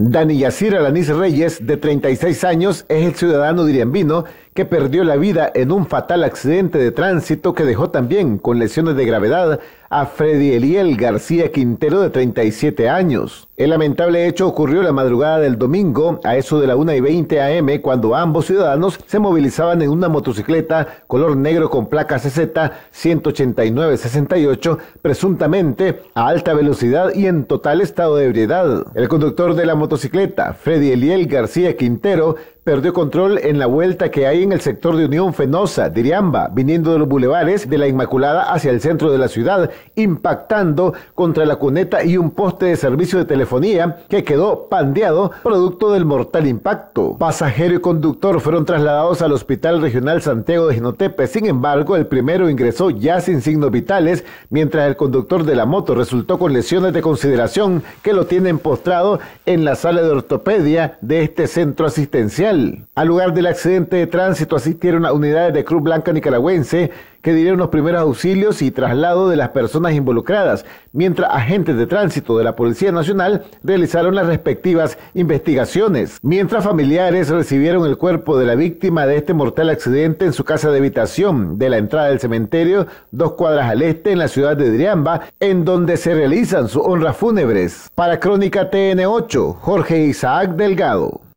Dani Yacir Alanis Reyes, de 36 años, es el ciudadano diriambino que perdió la vida en un fatal accidente de tránsito que dejó también con lesiones de gravedad a Freddy Eliel García Quintero de 37 años. El lamentable hecho ocurrió la madrugada del domingo a eso de la 1 y 20 am cuando ambos ciudadanos se movilizaban en una motocicleta color negro con placa CZ 18968 presuntamente a alta velocidad y en total estado de ebriedad. El conductor de la motocicleta, Freddy Eliel García Quintero, perdió control en la vuelta que hay en el sector de Unión Fenosa, Diriamba, viniendo de los bulevares de la Inmaculada hacia el centro de la ciudad, impactando contra la cuneta y un poste de servicio de telefonía que quedó pandeado producto del mortal impacto. Pasajero y conductor fueron trasladados al Hospital Regional Santiago de Jinotepe, sin embargo, el primero ingresó ya sin signos vitales, mientras el conductor de la moto resultó con lesiones de consideración que lo tienen postrado en la sala de ortopedia de este centro asistencial. Al lugar del accidente de tránsito asistieron a unidades de Cruz Blanca Nicaragüense que dieron los primeros auxilios y traslado de las personas involucradas, mientras agentes de tránsito de la Policía Nacional realizaron las respectivas investigaciones, mientras familiares recibieron el cuerpo de la víctima de este mortal accidente en su casa de habitación de la entrada del cementerio, dos cuadras al este en la ciudad de Driamba, en donde se realizan sus honras fúnebres. Para Crónica TN8, Jorge Isaac Delgado.